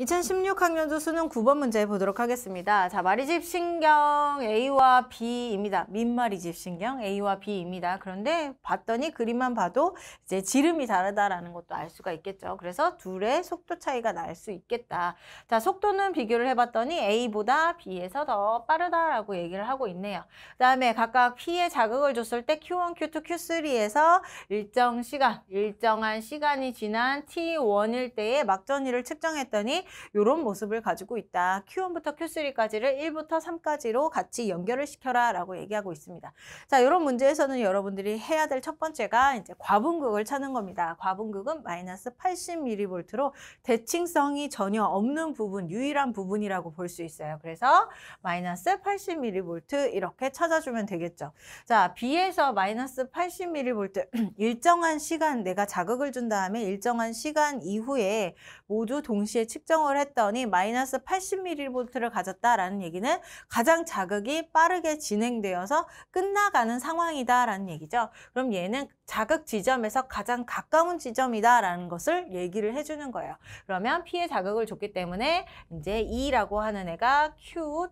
2016학년도 수능 9번 문제 보도록 하겠습니다. 자, 마리집 신경 A와 B입니다. 민마리집 신경 A와 B입니다. 그런데 봤더니 그림만 봐도 이제 지름이 다르다라는 것도 알 수가 있겠죠. 그래서 둘의 속도 차이가 날 수 있겠다. 자, 속도는 비교를 해봤더니 A보다 B에서 더 빠르다라고 얘기를 하고 있네요. 그 다음에 각각 P에 자극을 줬을 때 Q1, Q2, Q3에서 일정 시간, 일정한 시간이 지난 T1일 때의 막전이를 측정했더니 이런 모습을 가지고 있다. Q1부터 Q3까지를 1부터 3까지로 같이 연결을 시켜라 라고 얘기하고 있습니다. 자, 이런 문제에서는 여러분들이 해야 될 첫 번째가 이제 과분극을 찾는 겁니다. 과분극은 마이너스 80mV로 대칭성이 전혀 없는 부분, 유일한 부분이라고 볼 수 있어요. 그래서 마이너스 80mV 이렇게 찾아주면 되겠죠. 자, B에서 마이너스 80mV 일정한 시간 내가 자극을 준 다음에 일정한 시간 이후에 모두 동시에 측정 측정을 했더니 마이너스 80mV를 가졌다라는 얘기는 가장 자극이 빠르게 진행되어서 끝나가는 상황이다라는 얘기죠. 그럼 얘는 자극 지점에서 가장 가까운 지점이다라는 것을 얘기를 해주는 거예요. 그러면 P의 자극을 줬기 때문에 이제 E라고 하는 애가 Q2,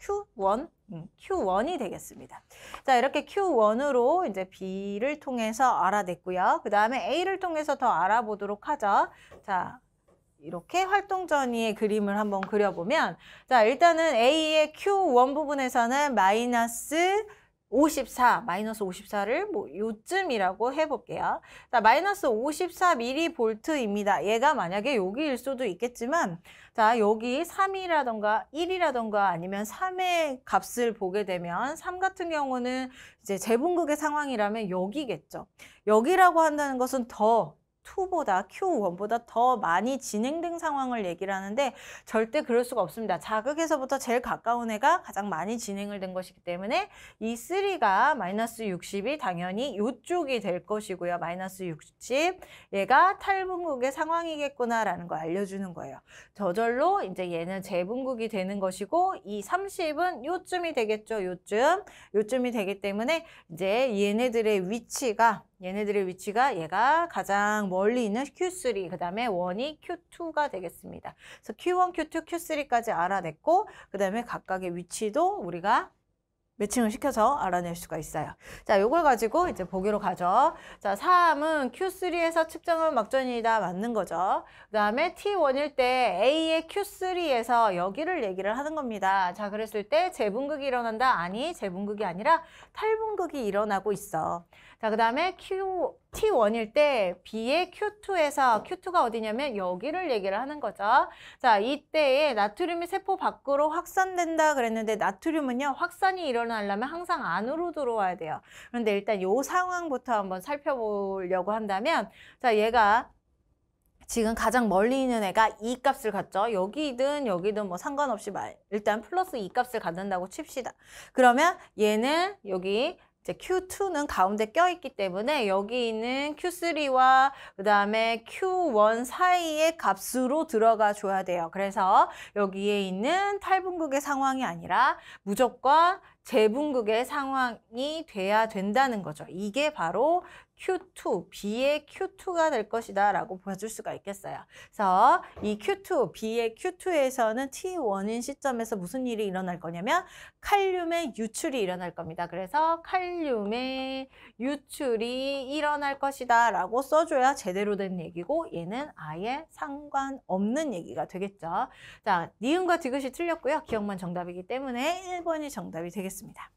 Q1 음, Q1이 되겠습니다. 자, 이렇게 Q1으로 이제 B를 통해서 알아냈고요. 그 다음에 A를 통해서 더 알아보도록 하죠. 자, 이렇게 활동 전이의 그림을 한번 그려보면 자 일단은 A의 Q1 부분에서는 마이너스 54, 마이너스 54를 뭐 요쯤이라고 해볼게요. 자, 마이너스 54mV입니다. 얘가 만약에 여기일 수도 있겠지만, 자, 여기 3이라던가 1이라던가 아니면 3의 값을 보게 되면, 3 같은 경우는 이제 재분극의 상황이라면 여기겠죠. 여기라고 한다는 것은 더 Q2보다 Q1보다 더 많이 진행된 상황을 얘기를 하는데 절대 그럴 수가 없습니다. 자극에서부터 제일 가까운 애가 가장 많이 진행을 된 것이기 때문에 이 3가 마이너스 60이 당연히 이쪽이 될 것이고요. 마이너스 60 얘가 탈분국의 상황이겠구나라는 걸 알려주는 거예요. 저절로 이제 얘는 재분국이 되는 것이고 이 30은 요쯤이 되겠죠. 요쯤 요쯤이 되기 때문에 이제 얘네들의 위치가 얘네들의 위치가 얘가 가장 멀리 있는 Q3, 그 다음에 원이 Q2가 되겠습니다. 그래서 Q1, Q2, Q3까지 알아냈고 그 다음에 각각의 위치도 우리가 매칭을 시켜서 알아낼 수가 있어요. 자, 요걸 가지고 이제 보기로 가죠. 자, 3은 Q3에서 측정은 막전이다. 맞는 거죠. 그 다음에 T1일 때 A의 Q3에서 여기를 얘기를 하는 겁니다. 자, 그랬을 때 재분극이 일어난다. 아니, 재분극이 아니라 탈분극이 일어나고 있어. 자, 그 다음에 Q, T1일 때 B의 Q2에서 Q2가 어디냐면 여기를 얘기를 하는 거죠. 자, 이때에 나트륨이 세포 밖으로 확산된다 그랬는데 나트륨은요. 확산이 일어나려면 항상 안으로 들어와야 돼요. 그런데 일단 요 상황부터 한번 살펴보려고 한다면 자, 얘가 지금 가장 멀리 있는 애가 이 e 값을 갖죠. 여기든 여기든 뭐 상관없이 말 일단 플러스 이 e 값을 갖는다고 칩시다. 그러면 얘는 여기 이제 Q2는 가운데 껴있기 때문에 여기 있는 Q3와 그 다음에 Q1 사이의 값으로 들어가 줘야 돼요. 그래서 여기에 있는 탈분극의 상황이 아니라 무조건 재분극의 상황이 돼야 된다는 거죠. 이게 바로 Q2, B의 Q2가 될 것이다 라고 보여줄 수가 있겠어요. 그래서 이 Q2, B의 Q2에서는 T1인 시점에서 무슨 일이 일어날 거냐면 칼륨의 유출이 일어날 겁니다. 그래서 칼륨의 유출이 일어날 것이다 라고 써줘야 제대로 된 얘기고 얘는 아예 상관없는 얘기가 되겠죠. 자, 니은과 디귿이 틀렸고요. 기억만 정답이기 때문에 1번이 정답이 되겠습니다. 드겠습니다